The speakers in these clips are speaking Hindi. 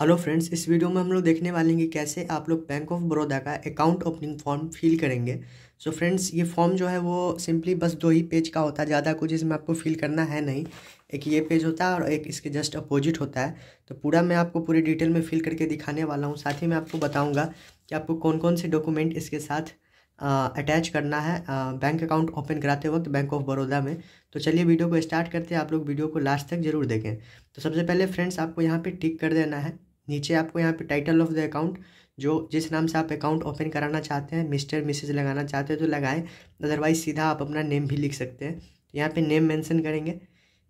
हेलो फ्रेंड्स इस वीडियो में हम लोग देखने वाले हैं कि कैसे आप लोग बैंक ऑफ बड़ौदा का अकाउंट ओपनिंग फॉर्म फिल करेंगे सो so फ्रेंड्स ये फॉर्म जो है वो सिंपली बस दो ही पेज का होता है ज़्यादा कुछ इसमें आपको फिल करना है नहीं एक ये पेज होता है और एक इसके जस्ट अपोजिट होता है तो पूरा मैं आपको पूरी डिटेल में फिल करके दिखाने वाला हूँ साथ ही मैं आपको बताऊँगा कि आपको कौन कौन से डॉक्यूमेंट इसके साथ अटैच करना है बैंक अकाउंट ओपन कराते वक्त बैंक ऑफ बड़ौदा में तो चलिए वीडियो को स्टार्ट करते हैं आप लोग वीडियो को लास्ट तक जरूर देखें तो सबसे पहले फ्रेंड्स आपको यहाँ पे टिक कर देना है नीचे आपको यहाँ पे टाइटल ऑफ द अकाउंट जो जिस नाम से आप अकाउंट ओपन कराना चाहते हैं मिस्टर मिसेज लगाना चाहते हैं तो लगाएं अदरवाइज सीधा आप अपना नेम भी लिख सकते हैं यहाँ पे नेम मेंशन करेंगे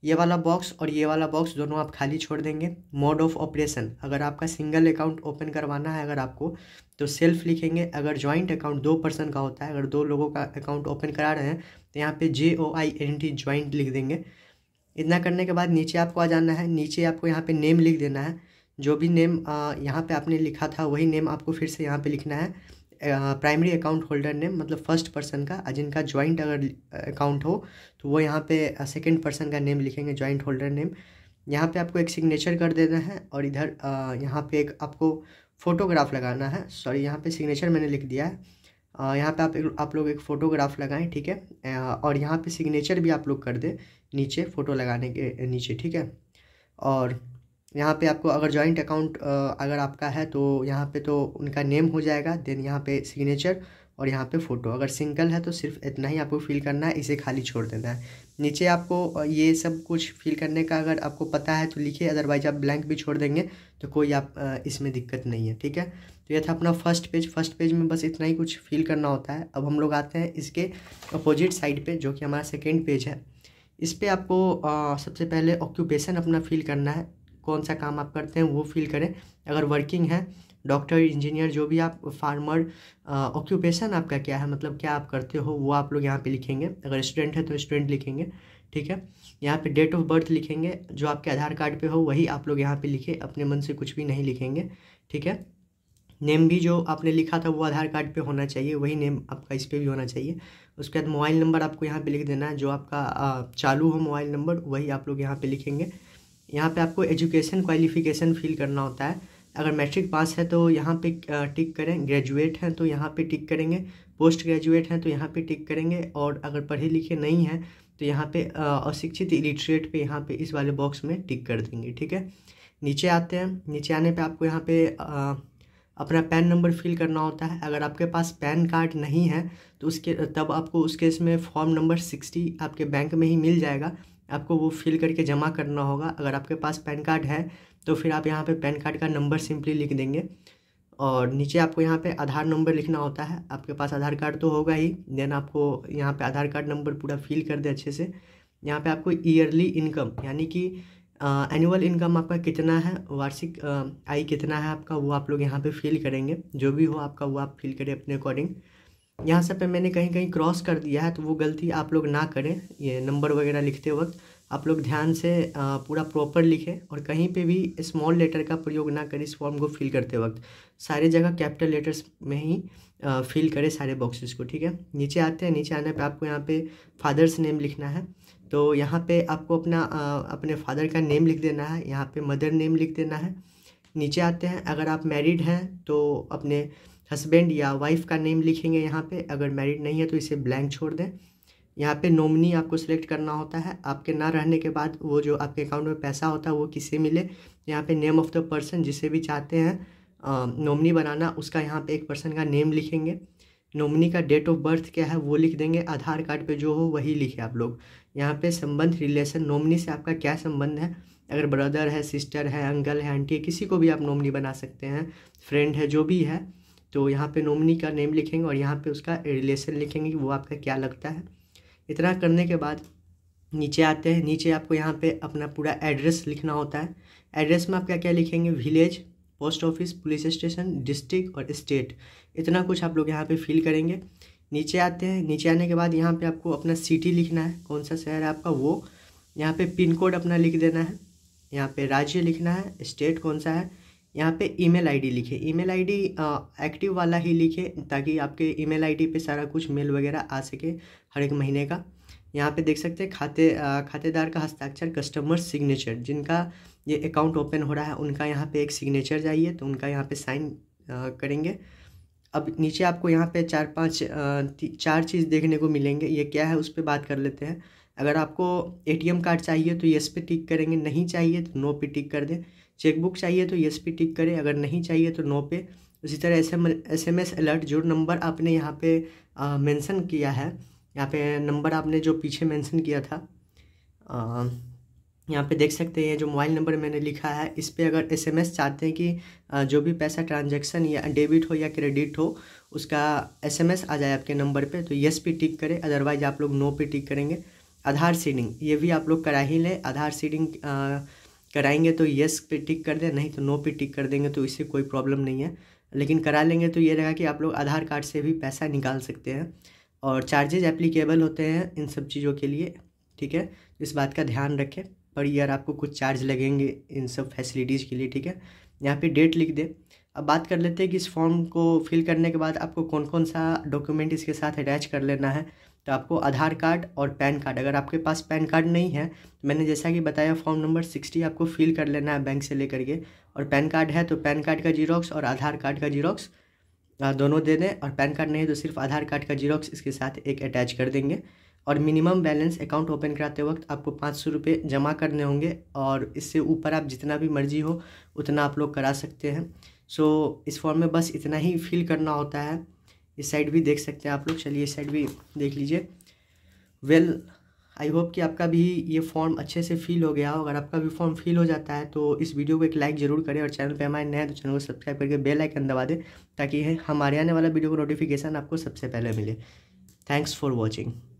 ये वाला बॉक्स और ये वाला बॉक्स दोनों आप खाली छोड़ देंगे मोड ऑफ ऑपरेशन अगर आपका सिंगल अकाउंट ओपन करवाना है अगर आपको तो सेल्फ लिखेंगे अगर जॉइंट अकाउंट दो पर्सन का होता है अगर दो लोगों का अकाउंट ओपन करा रहे हैं तो यहाँ पे J O I N T joint लिख देंगे इतना करने के बाद नीचे आपको आ जाना है नीचे आपको यहाँ पे नेम लिख देना है जो भी नेम यहाँ पे आपने लिखा था वही नेम आपको फिर से यहाँ पे लिखना है प्राइमरी अकाउंट होल्डर नेम मतलब फर्स्ट पर्सन का जिनका ज्वाइंट अगर अकाउंट हो तो वो यहाँ पे सेकंड पर्सन का नेम लिखेंगे ज्वाइंट होल्डर नेम यहाँ पे आपको एक सिग्नेचर कर देना है और इधर यहाँ पे एक आपको फ़ोटोग्राफ लगाना है सॉरी यहाँ पे सिग्नेचर मैंने लिख दिया है यहाँ पर आप आप लोग एक फ़ोटोग्राफ लगाएं ठीक है और यहाँ पर सिग्नेचर भी आप लोग कर दें नीचे फ़ोटो लगाने के नीचे ठीक है और यहाँ पे आपको अगर जॉइंट अकाउंट अगर आपका है तो यहाँ पे तो उनका नेम हो जाएगा देन यहाँ पे सिग्नेचर और यहाँ पे फ़ोटो अगर सिंगल है तो सिर्फ इतना ही आपको फिल करना है इसे खाली छोड़ देना है नीचे आपको ये सब कुछ फिल करने का अगर आपको पता है तो लिखिए अदरवाइज आप ब्लैंक भी छोड़ देंगे तो कोई आप इसमें दिक्कत नहीं है ठीक है तो यह था अपना फर्स्ट पेज फर्स्ट पेज में बस इतना ही कुछ फिल करना होता है अब हम लोग आते हैं इसके अपोजिट साइड पर जो कि हमारा सेकेंड पेज है इस पर आपको सबसे पहले ऑक्यूपेशन अपना फिल करना है कौन सा काम आप करते हैं वो फील करें अगर वर्किंग है डॉक्टर इंजीनियर जो भी आप फार्मर ऑक्यूपेशन आपका क्या है मतलब क्या आप करते हो वो आप लोग यहाँ पे लिखेंगे अगर स्टूडेंट है तो स्टूडेंट लिखेंगे ठीक है यहाँ पे डेट ऑफ बर्थ लिखेंगे जो आपके आधार कार्ड पे हो वही आप लोग यहाँ पे लिखे अपने मन से कुछ भी नहीं लिखेंगे ठीक है नेम भी जो आपने लिखा था वो आधार कार्ड पर होना चाहिए वही नेम आपका इस पर भी होना चाहिए उसके बाद मोबाइल नंबर आपको यहाँ पर लिख देना है जो आपका चालू हो मोबाइल नंबर वही आप लोग यहाँ पर लिखेंगे यहाँ पे आपको एजुकेशन क्वालिफिकेशन फिल करना होता है अगर मैट्रिक पास है तो यहाँ पे टिक करें ग्रेजुएट हैं तो यहाँ पे टिक करेंगे पोस्ट ग्रेजुएट हैं तो यहाँ पे टिक करेंगे और अगर पढ़े लिखे नहीं हैं तो यहाँ पे अशिक्षित इलिटरेट पे यहाँ पे इस वाले बॉक्स में टिक कर देंगे ठीक है नीचे आते हैं नीचे आने पर आपको यहाँ पर अपना पैन नंबर फिल करना होता है अगर आपके पास पैन कार्ड नहीं है तो उसके तब आपको उस केस में फॉर्म नंबर सिक्सटी आपके बैंक में ही मिल जाएगा आपको वो फिल करके जमा करना होगा अगर आपके पास पैन कार्ड है तो फिर आप यहाँ पे पैन कार्ड का नंबर सिंपली लिख देंगे और नीचे आपको यहाँ पे आधार नंबर लिखना होता है आपके पास आधार कार्ड तो होगा ही देन आपको यहाँ पे आधार कार्ड नंबर पूरा फिल कर दे अच्छे से यहाँ पे आपको ईयरली इनकम यानी कि एनुअल इनकम आपका कितना है वार्षिक आई कितना है आपका वो आप लोग यहाँ पर फिल करेंगे जो भी हो आपका वो आप फिल करें अपने अकॉर्डिंग यहाँ सब पे मैंने कहीं कहीं क्रॉस कर दिया है तो वो गलती आप लोग ना करें ये नंबर वगैरह लिखते वक्त आप लोग ध्यान से पूरा प्रॉपर लिखें और कहीं पे भी स्मॉल लेटर का प्रयोग ना करें इस फॉर्म को फिल करते वक्त सारे जगह कैपिटल लेटर्स में ही फिल करें सारे बॉक्सेस को ठीक है नीचे आते हैं नीचे आने पे आपको यहाँ पे फादर्स नेम लिखना है तो यहाँ पे आपको अपना अपने फादर का नेम लिख देना है यहाँ पर मदर नेम लिख देना है नीचे आते हैं अगर आप मैरिड हैं तो अपने हस्बैंड या वाइफ का नेम लिखेंगे यहाँ पे अगर मैरिड नहीं है तो इसे ब्लैंक छोड़ दें यहाँ पे नॉमिनी आपको सिलेक्ट करना होता है आपके ना रहने के बाद वो जो आपके अकाउंट में पैसा होता है वो किसे मिले यहाँ पे नेम ऑफ़ द पर्सन जिसे भी चाहते हैं नॉमिनी बनाना उसका यहाँ पे एक पर्सन का नेम लिखेंगे नॉमिनी का डेट ऑफ बर्थ क्या है वो लिख देंगे आधार कार्ड पर जो हो वही लिखे आप लोग यहाँ पे संबंध रिलेशन नॉमिनी से आपका क्या संबंध है अगर ब्रदर है सिस्टर है अंकल है आंटी है किसी को भी आप नॉमिनी बना सकते हैं फ्रेंड है जो भी है तो यहाँ पे नॉमिनी का नेम लिखेंगे और यहाँ पे उसका रिलेशन लिखेंगे कि वो आपका क्या लगता है इतना करने के बाद नीचे आते हैं नीचे आपको यहाँ पे अपना पूरा एड्रेस लिखना होता है एड्रेस में आप क्या क्या लिखेंगे village post office police station district और स्टेट इतना कुछ आप लोग यहाँ पर फिल करेंगे नीचे आते हैं नीचे आने के बाद यहाँ पर आपको अपना सिटी लिखना है कौन सा शहर है आपका वो यहाँ पर पिन कोड अपना लिख देना है यहाँ पे राज्य लिखना है स्टेट कौन सा है यहाँ पे ईमेल आईडी लिखे ईमेल आईडी एक्टिव वाला ही लिखे ताकि आपके ईमेल आईडी पे सारा कुछ मेल वगैरह आ सके हर एक महीने का यहाँ पे देख सकते हैं खाते खातेदार का हस्ताक्षर कस्टमर सिग्नेचर जिनका ये अकाउंट ओपन हो रहा है उनका यहाँ पे एक सिग्नेचर चाहिए तो उनका यहाँ पे साइन करेंगे अब नीचे आपको यहाँ पे चार पाँच चार चीज़ देखने को मिलेंगे ये क्या है उस पर बात कर लेते हैं अगर आपको ए कार्ड चाहिए तो येस पे टिक करेंगे नहीं चाहिए तो नो पे टिक कर दें चेकबुक चाहिए तो यस पे टिक करें अगर नहीं चाहिए तो नो पे उसी तरह एस एम एस अलर्ट जो नंबर आपने यहाँ पे मेंशन किया है यहाँ पे नंबर आपने जो पीछे मेंशन किया था आ, यहाँ पे देख सकते हैं जो मोबाइल नंबर मैंने लिखा है इस पर अगर एसएमएस चाहते हैं कि जो भी पैसा ट्रांजैक्शन या डेबिट हो या क्रेडिट हो उसका एसएमएस आ जाए आपके नंबर पे तो यस पे टिक करें अदरवाइज आप लोग नो पे टिक करेंगे आधार सीडिंग ये भी आप लोग करा ही लें आधार सीडिंग कराएंगे तो येस पे टिक कर दें नहीं तो नो पे टिक कर देंगे तो इससे कोई प्रॉब्लम नहीं है लेकिन करा लेंगे तो ये रहेगा कि आप लोग आधार कार्ड से भी पैसा निकाल सकते हैं और चार्जेज एप्लीकेबल होते हैं इन सब चीज़ों के लिए ठीक है इस बात का ध्यान रखें पर ईयर आपको कुछ चार्ज लगेंगे इन सब फैसिलिटीज़ के लिए ठीक है यहाँ पे डेट लिख दें अब बात कर लेते हैं कि इस फॉर्म को फिल करने के बाद आपको कौन कौन सा डॉक्यूमेंट इसके साथ अटैच कर लेना है तो आपको आधार कार्ड और पैन कार्ड अगर आपके पास पैन कार्ड नहीं है तो मैंने जैसा कि बताया फॉर्म नंबर सिक्सटी आपको फिल कर लेना है बैंक से लेकर के और पैन कार्ड है तो पैन कार्ड का जीरोक्स और आधार कार्ड का जीरोक्स दोनों दे दें और पैन कार्ड नहीं है तो सिर्फ आधार कार्ड का जीरोक्स इसके साथ एक अटैच कर देंगे और मिनिमम बैलेंस अकाउंट ओपन कराते वक्त आपको पाँच सौ रुपये जमा करने होंगे और इससे ऊपर आप जितना भी मर्जी हो उतना आप लोग करा सकते हैं सो so, इस फॉर्म में बस इतना ही फिल करना होता है इस साइड भी देख सकते हैं आप लोग चलिए इस साइड भी देख लीजिए वेल आई होप कि आपका भी ये फॉर्म अच्छे से फिल हो गया हो अगर आपका भी फॉर्म फिल हो जाता है तो इस वीडियो को एक लाइक जरूर करें और चैनल पे हमारे नए तो चैनल को सब्सक्राइब करके बेल आइकन दबा दें ताकि हमारे आने वाला वीडियो का नोटिफिकेशन आपको सबसे पहले मिले थैंक्स फॉर वॉचिंग